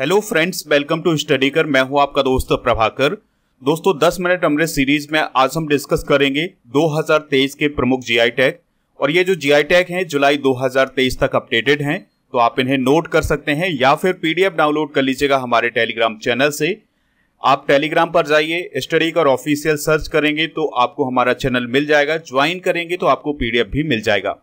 hello friends welcome to study कर मैं हूं आपका दोस्त प्रभाकर दोस्तों 10 मिनट अमृत सीरीज में आज हम डिस्कस करेंगे 2023 के प्रमुख जी आई टैग और ये जो जी आई टैग हैं जुलाई 2023 तक अपडेटेड हैं तो आप इन्हें नोट कर सकते हैं या फिर पीडीएफ डाउनलोड कर लीजिएगा हमारे टेलीग्राम चैनल से आप टेलीग्राम पर जाइए स्टडी कर ऑफिशियल सर्च करेंगे तो आपको हमारा चैनल मिल जाएगा ज्वाइन करेंगे तो आपको पीडीएफ भी मिल जाएगा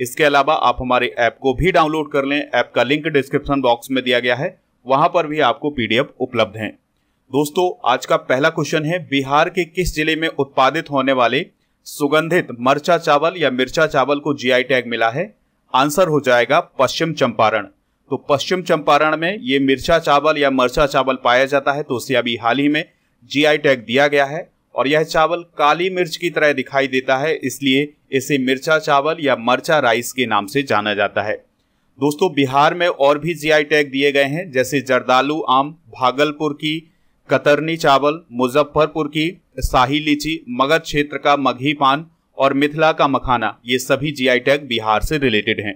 इसके अलावा आप हमारे ऐप को भी डाउनलोड कर लें ऐप का लिंक डिस्क्रिप्शन बॉक्स में दिया गया है वहां पर भी आपको पीडीएफ उपलब्ध हैं दोस्तों आज का पहला क्वेश्चन है बिहार के किस जिले में उत्पादित होने वाले सुगंधित मरचा चावल या मिर्चा चावल को जीआई टैग मिला है आंसर हो जाएगा पश्चिम चंपारण तो पश्चिम चंपारण में ये मिर्चा चावल या मरचा चावल पाया जाता है तो उसे अभी हाल ही में जीआई टैग दिया गया है और यह चावल काली मिर्च की तरह दिखाई देता है इसलिए इसे मिर्चा चावल या मरचा राइस के नाम से जाना जाता है दोस्तों बिहार में और भी जीआई टैग दिए गए हैं जैसे जर्दालू आम भागलपुर की कतरनी चावल मुजफ्फरपुर की शाही लीची मगध क्षेत्र का मघी पान और मिथिला का मखाना ये सभी जीआई टैग बिहार से रिलेटेड हैं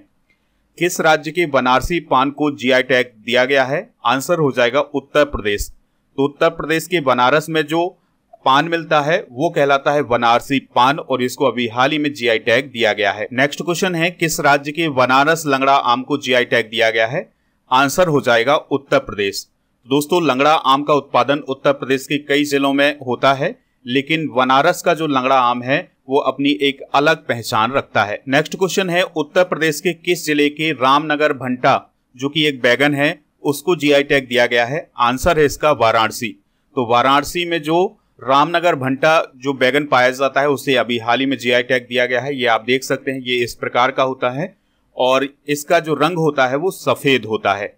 किस राज्य के बनारसी पान को जीआई टैग दिया गया है आंसर हो जाएगा उत्तर प्रदेश तो उत्तर प्रदेश के बनारस में जो पान मिलता है वो कहलाता है बनारसी पान और इसको अभी हाल ही में जीआई टैग दिया गया है नेक्स्ट क्वेश्चन है किस राज्य के बनारस लंगड़ा आम को जीआई टैग दिया गया है आंसर हो जाएगा उत्तर प्रदेश दोस्तों लंगड़ा आम का उत्पादन उत्तर प्रदेश के कई जिलों में होता है लेकिन बनारस का जो लंगड़ा आम है वो अपनी एक अलग पहचान रखता है नेक्स्ट क्वेश्चन है उत्तर प्रदेश के किस जिले के रामनगर भंटा जो कि एक बैगन है उसको जीआई टैग दिया गया है आंसर है इसका वाराणसी तो वाराणसी में जो रामनगर भंटा जो बैगन पाया जाता है उसे अभी हाल ही में जीआई टैग दिया गया है ये आप देख सकते हैं ये इस प्रकार का होता है और इसका जो रंग होता है वो सफ़ेद होता है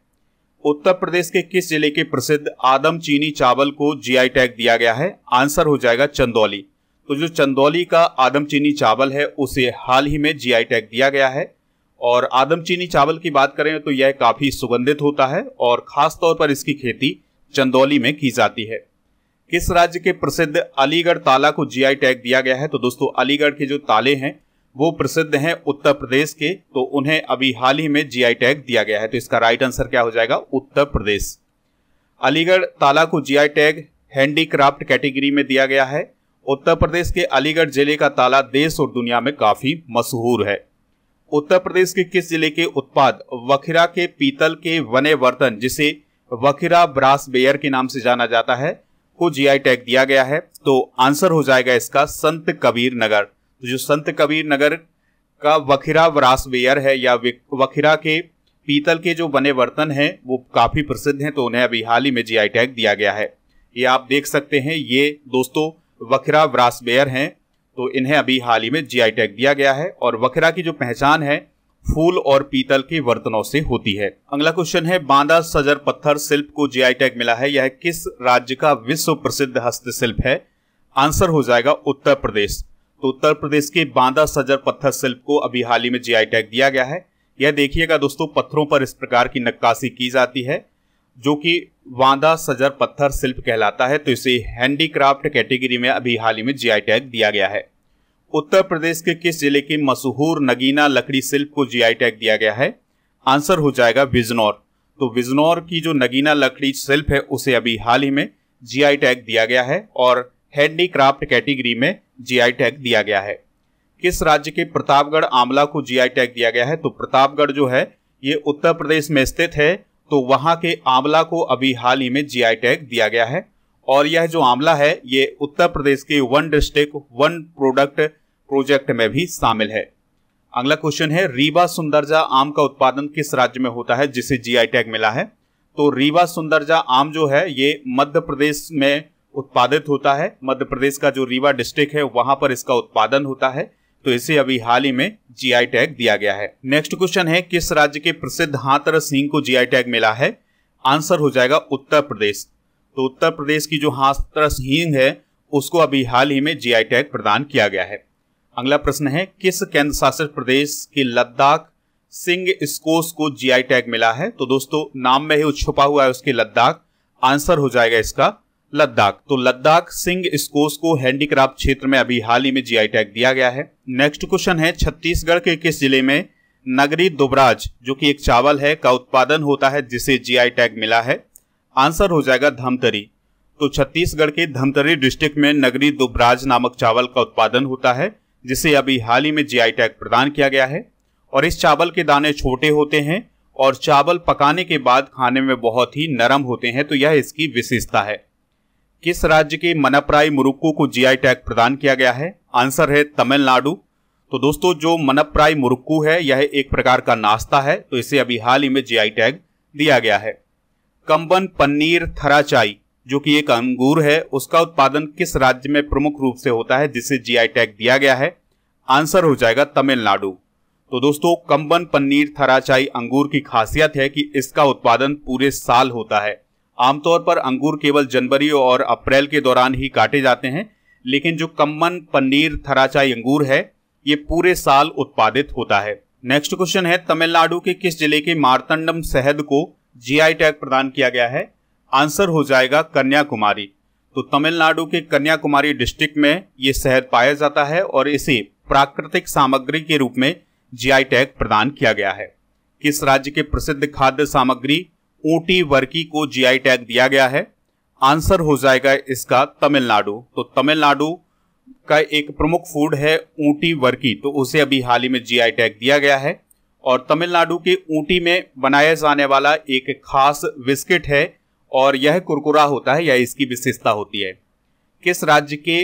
उत्तर प्रदेश के किस जिले के प्रसिद्ध आदम चीनी चावल को जीआई टैग दिया गया है आंसर हो जाएगा चंदौली तो जो चंदौली का आदम चीनी चावल है उसे हाल ही में जीआई टैग दिया गया है और आदम चीनी चावल की बात करें तो यह काफ़ी सुगंधित होता है और खासतौर पर इसकी खेती चंदौली में की जाती है किस राज्य के प्रसिद्ध अलीगढ़ ताला को जीआई टैग दिया गया है तो दोस्तों अलीगढ़ के जो ताले हैं वो प्रसिद्ध हैं उत्तर प्रदेश के तो उन्हें अभी हाल ही में जीआई टैग दिया गया है तो इसका राइट आंसर क्या हो जाएगा उत्तर प्रदेश अलीगढ़ ताला को जीआई टैग हैंडीक्राफ्ट कैटेगरी में दिया गया है उत्तर प्रदेश के अलीगढ़ जिले का ताला देश और दुनिया में काफी मशहूर है उत्तर प्रदेश के किस जिले के उत्पाद वखिरा के पीतल के वने वर्तन जिसे वखिरा ब्रास बेयर के नाम से जाना जाता है को जीआई टैग दिया गया है तो आंसर हो जाएगा इसका संत कबीर नगर तो जो संत कबीर नगर का वखीरा वेयर है या वखीरा के पीतल के जो बने बर्तन हैं वो काफ़ी प्रसिद्ध हैं तो उन्हें अभी हाल ही में जीआई टैग दिया गया है ये आप देख सकते हैं ये दोस्तों वखरा वेयर हैं तो इन्हें अभी हाल ही में जीआई टैग दिया गया है और वखिरा की जो पहचान है फूल और पीतल के बर्तनों से होती है अगला क्वेश्चन है बांदा सजर पत्थर शिल्प को जी टैग मिला है यह किस राज्य का विश्व प्रसिद्ध हस्तशिल्प है आंसर हो जाएगा उत्तर प्रदेश तो उत्तर प्रदेश के बांदा सजर पत्थर शिल्प को अभी हाल ही में जी टैग दिया गया है यह देखिएगा दोस्तों पत्थरों पर इस प्रकार की नक्काशी की जाती है जो कि वांदा सजर पत्थर शिल्प कहलाता है तो इसे हैंडीक्राफ्ट कैटेगरी में अभी हाल ही में जीआई टैग दिया गया है उत्तर प्रदेश के किस जिले की मशहूर नगीना लकड़ी शिल्प को जीआई टैग दिया गया है आंसर हो जाएगा बिजनौर तो बिजनौर की जो नगीना लकड़ी शिल्प है उसे अभी हाल ही में जीआई टैग दिया गया है और हैंडीक्राफ्ट कैटेगरी में जीआई टैग दिया गया है किस राज्य के प्रतापगढ़ आंवला को जीआई टैग दिया गया है तो प्रतापगढ़ जो है ये उत्तर प्रदेश में स्थित है तो वहां के आंवला को अभी हाल ही में जीआई टैग दिया गया है और यह जो आंवला है ये उत्तर प्रदेश के one district one product project में भी शामिल है अगला क्वेश्चन है रीवा सुंदरजा आम का उत्पादन किस राज्य में होता है जिसे जीआई टैग मिला है तो रीवा सुंदरजा आम जो है ये मध्य प्रदेश में उत्पादित होता है मध्य प्रदेश का जो रीवा डिस्ट्रिक्ट है वहां पर इसका उत्पादन होता है तो इसे अभी हाल ही में जीआई टैग दिया गया है नेक्स्ट क्वेश्चन है किस राज्य के प्रसिद्ध हाथरस सिंह को जीआई टैग मिला है आंसर हो जाएगा उत्तर प्रदेश तो उत्तर प्रदेश की जो हाथरस हींग है उसको अभी हाल ही में जीआई टैग प्रदान किया गया है अगला प्रश्न है किस केंद्र शासित प्रदेश के लद्दाख सिंह स्कोस को जीआई टैग मिला है तो दोस्तों नाम में ही छुपा हुआ है उसके लद्दाख आंसर हो जाएगा इसका लद्दाख तो लद्दाख सिंह स्कोस को हैंडीक्राफ्ट क्षेत्र में अभी हाल ही में जीआई टैग दिया गया है नेक्स्ट क्वेश्चन है छत्तीसगढ़ के किस जिले में नगरी दुबराज जो कि एक चावल है का उत्पादन होता है जिसे जीआई टैग मिला है आंसर हो जाएगा धमतरी तो छत्तीसगढ़ के धमतरी डिस्ट्रिक्ट में नगरी दुबराज नामक चावल का उत्पादन होता है जिसे अभी हाल ही में जीआई टैग प्रदान किया गया है और इस चावल के दाने छोटे होते हैं और चावल पकाने के बाद खाने में बहुत ही नरम होते हैं तो यह इसकी विशेषता है किस राज्य के मनपराई मुरुक्कू को जीआई टैग प्रदान किया गया है आंसर है तमिलनाडु तो दोस्तों जो मनपराई मुरुक्कू है यह एक प्रकार का नाश्ता है तो इसे अभी हाल ही में जीआई टैग दिया गया है कंबन पनीर थराचाई जो कि एक अंगूर है उसका उत्पादन किस राज्य में प्रमुख रूप से होता है जिसे जीआई टैग दिया गया है आंसर हो जाएगा तमिलनाडु तो दोस्तों कंबन पन्नीर थराचाई अंगूर की खासियत है कि इसका उत्पादन पूरे साल होता है आमतौर पर अंगूर केवल जनवरी और अप्रैल के दौरान ही काटे जाते हैं लेकिन जो कम्बन पन्नीर थराचाई अंगूर है ये पूरे साल उत्पादित होता है नेक्स्ट क्वेश्चन है तमिलनाडु के किस जिले के मारतंडम शहद को जीआई टैग प्रदान किया गया है आंसर हो जाएगा कन्याकुमारी तो तमिलनाडु के कन्याकुमारी डिस्ट्रिक्ट में ये शहर पाया जाता है और इसे प्राकृतिक सामग्री के रूप में जी टैग प्रदान किया गया है किस राज्य के प्रसिद्ध खाद्य सामग्री ओटी वर्की को जीआई टैग दिया गया है आंसर हो जाएगा इसका तमिलनाडु तो तमिलनाडु का एक प्रमुख फूड है ऊटी वर्की तो उसे अभी हाल ही में जीआई टैग दिया गया है और तमिलनाडु के ऊटी में बनाया जाने वाला एक खास बिस्किट है और यह कुरकुरा होता है या इसकी विशेषता होती है किस राज्य के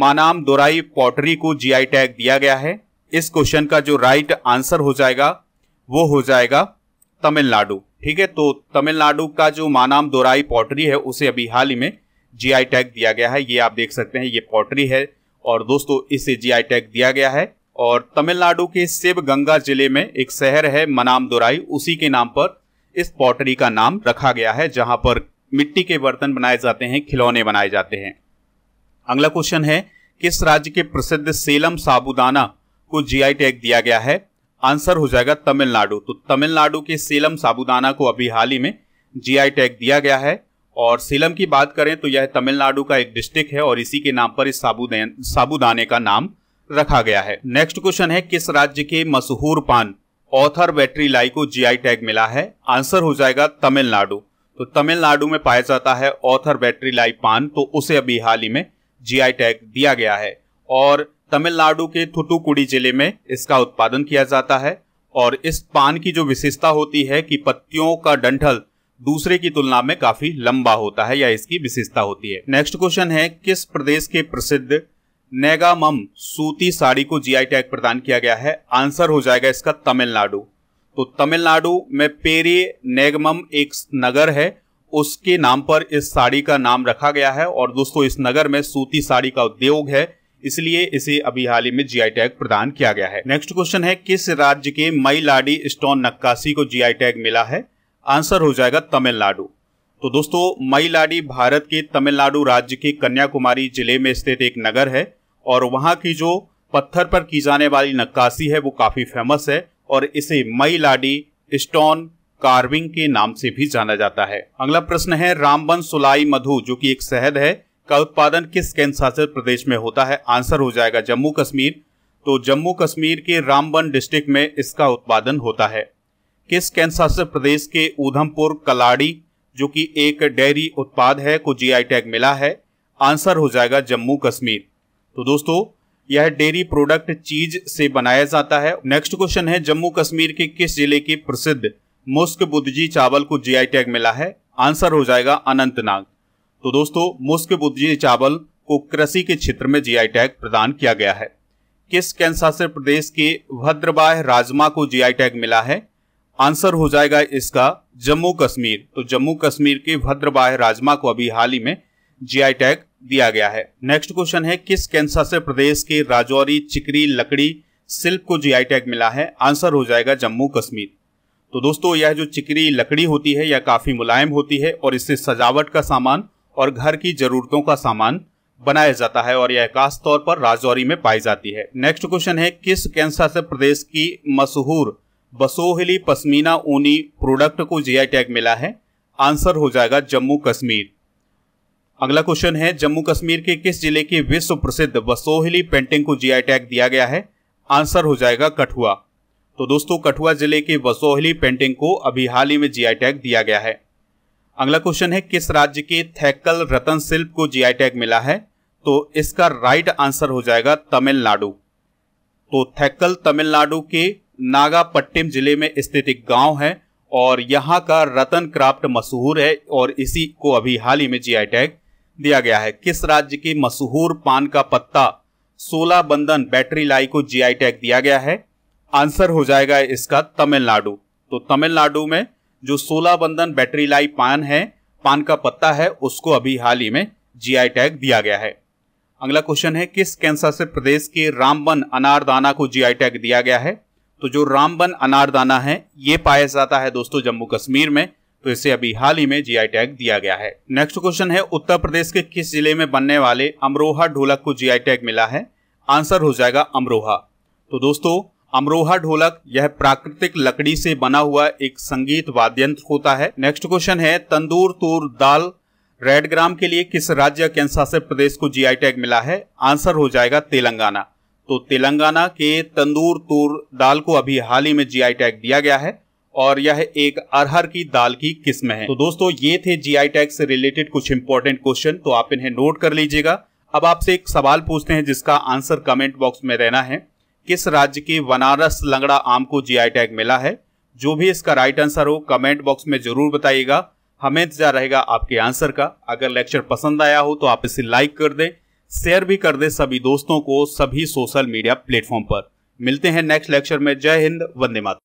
मानाम दोराई पॉटरी को जीआई टैग दिया गया है इस क्वेश्चन का जो राइट आंसर हो जाएगा वो हो जाएगा तमिलनाडु ठीक है तो तमिलनाडु का जो मानाम दोराई पॉटरी है उसे अभी हाल ही में जीआई टैग दिया गया है ये आप देख सकते हैं ये पॉटरी है और दोस्तों इसे जीआई टैग दिया गया है और तमिलनाडु के शिव गंगा जिले में एक शहर है मनाम दोराई उसी के नाम पर इस पॉटरी का नाम रखा गया है जहां पर मिट्टी के बर्तन बनाए जाते हैं खिलौने बनाए जाते हैं अगला क्वेश्चन है किस राज्य के प्रसिद्ध सेलम साबुदाना को जीआई टैग दिया गया है आंसर हो जाएगा तमिलनाडु तो तमिलनाडु के सेलम साबुदाना को अभी हाल ही में जीआई टैग दिया गया है और सेलम की बात करें तो यह तमिलनाडु का एक डिस्ट्रिक्ट है और इसी के नाम पर इस साबुदाने का नाम रखा गया है नेक्स्ट क्वेश्चन है किस राज्य के मशहूर पान ऑथर लाई को जीआई टैग मिला है आंसर हो जाएगा तमिलनाडु तो तमिलनाडु में पाया जाता है ऑथर बैटरी लाई पान तो उसे अभी हाल ही में जीआई टैग दिया गया है और तमिलनाडु के थुतुकुड़ी जिले में इसका उत्पादन किया जाता है और इस पान की जो विशेषता होती है कि पत्तियों का डंठल दूसरे की तुलना में काफी लंबा होता है या इसकी विशेषता होती है नेक्स्ट क्वेश्चन है किस प्रदेश के प्रसिद्ध नेगामम सूती साड़ी को जीआई टैग प्रदान किया गया है आंसर हो जाएगा इसका तमिलनाडु तो तमिलनाडु में पेरे नेगमम एक नगर है उसके नाम पर इस साड़ी का नाम रखा गया है और दोस्तों इस नगर में सूती साड़ी का उद्योग है इसलिए इसे अभी हाल ही में जीआई टैग प्रदान किया गया है नेक्स्ट क्वेश्चन है किस राज्य के मई लाडी स्टोन नक्काशी को जीआई टैग मिला है आंसर हो जाएगा तमिलनाडु तो दोस्तों मईलाडी भारत के तमिलनाडु राज्य के कन्याकुमारी जिले में स्थित एक नगर है और वहाँ की जो पत्थर पर की जाने वाली नक्काशी है वो काफ़ी फेमस है और इसे मईलाडी स्टोन कार्विंग के नाम से भी जाना जाता है अगला प्रश्न है रामबन सुलाई मधु जो कि एक शहद है का उत्पादन किस केंद्र शासित प्रदेश में होता है आंसर हो जाएगा जम्मू कश्मीर तो जम्मू कश्मीर के रामबन डिस्ट्रिक्ट में इसका उत्पादन होता है किस केंद्र शासित प्रदेश के उधमपुर कलाड़ी जो कि एक डेयरी उत्पाद है को जीआई टैग मिला है आंसर हो जाएगा जम्मू कश्मीर तो दोस्तों यह डेयरी प्रोडक्ट चीज से बनाया जाता है नेक्स्ट क्वेश्चन है जम्मू कश्मीर के किस जिले के प्रसिद्ध मुस्क बुद्धजी चावल को जीआई टैग मिला है आंसर हो जाएगा अनंतनाग तो दोस्तों मुस्क बुद्धजी चावल को कृषि के क्षेत्र में जीआई टैग प्रदान किया गया है किस केंद्र शासित प्रदेश के भद्रवाह राजमा को जीआई टैग मिला है आंसर हो जाएगा इसका जम्मू कश्मीर तो जम्मू कश्मीर के भद्रवाह राजमा को अभी हाल ही में जीआई टैग दिया गया है नेक्स्ट क्वेश्चन है किस कैंसर से प्रदेश के राजौरी चिकरी लकड़ी शिल्प को जीआई टैग मिला है आंसर हो जाएगा जम्मू कश्मीर तो दोस्तों यह जो चिकरी लकड़ी होती है यह काफी मुलायम होती है और इससे सजावट का सामान और घर की जरूरतों का सामान बनाया जाता है और यह खास तौर पर राजौरी में पाई जाती है नेक्स्ट क्वेश्चन है किस कैंसर से प्रदेश की मशहूर बसोहली पश्मीना ऊनी प्रोडक्ट को जीआई टैग मिला है आंसर हो जाएगा जम्मू कश्मीर अगला क्वेश्चन है जम्मू कश्मीर के किस जिले की विश्व प्रसिद्ध बसोहली पेंटिंग को जीआई टैग दिया गया है आंसर हो जाएगा कठुआ तो दोस्तों कठुआ जिले की बसोहली पेंटिंग को अभी हाल ही में जीआई टैग दिया गया है अगला क्वेश्चन है किस राज्य के थैक्कल रतन शिल्प को जीआई टैग मिला है तो इसका राइट आंसर हो जाएगा तमिलनाडु तो थैक्कल तमिलनाडु के नागापट्टिम जिले में स्थित एक गांव है और यहाँ का रतन क्राफ्ट मशहूर है और इसी को अभी हाल ही में जीआई टैग दिया गया है किस राज्य के मशहूर पान का पत्ता सोलह बंधन बैटरी लाई को जीआई टैग दिया गया है आंसर हो जाएगा इसका तमिलनाडु तो तमिलनाडु में जो सोलह बंधन बैटरी लाई पान है पान का पत्ता है उसको अभी हाल ही में जीआई टैग दिया गया है अगला क्वेश्चन है किस कैंसर से प्रदेश के रामबन अनारदाना को जीआई टैग दिया गया है तो जो रामबन अनारदाना है ये पाया जाता है दोस्तों जम्मू कश्मीर में तो इसे अभी हाल ही में जीआई टैग दिया गया है नेक्स्ट क्वेश्चन है उत्तर प्रदेश के किस जिले में बनने वाले अमरोहा ढोलक को जीआई टैग मिला है आंसर हो जाएगा अमरोहा तो दोस्तों अमरोहा ढोलक यह प्राकृतिक लकड़ी से बना हुआ एक संगीत वाद्यंत्र होता है नेक्स्ट क्वेश्चन है तंदूर तूर दाल रेड ग्राम के लिए किस राज्य केंद्र शासित प्रदेश को जीआई टैग मिला है आंसर हो जाएगा तेलंगाना तो तेलंगाना के तंदूर तूर दाल को अभी हाल ही में जीआई टैग दिया गया है और यह एक अरहर की दाल की किस्म है तो दोस्तों ये थे जीआई टैग से रिलेटेड कुछ इंपॉर्टेंट क्वेश्चन तो आप इन्हें नोट कर लीजिएगा अब आपसे एक सवाल पूछते हैं जिसका आंसर कमेंट बॉक्स में रहना है किस राज्य के बनारस लंगड़ा आम को जीआई टैग मिला है जो भी इसका राइट आंसर हो कमेंट बॉक्स में जरूर बताइएगा हमें इंतजार रहेगा आपके आंसर का अगर लेक्चर पसंद आया हो तो आप इसे लाइक कर दें शेयर भी कर दे सभी दोस्तों को सभी सोशल मीडिया प्लेटफॉर्म पर मिलते हैं नेक्स्ट लेक्चर में जय हिंद वंदे मातरम